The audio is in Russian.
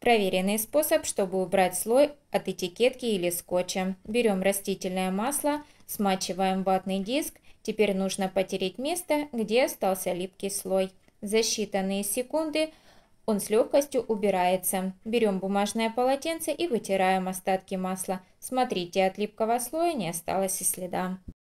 Проверенный способ, чтобы убрать слой от этикетки или скотча. Берем растительное масло, смачиваем ватный диск. Теперь нужно потереть место, где остался липкий слой. За считанные секунды он с легкостью убирается. Берем бумажное полотенце и вытираем остатки масла. Смотрите, от липкого слоя не осталось и следа.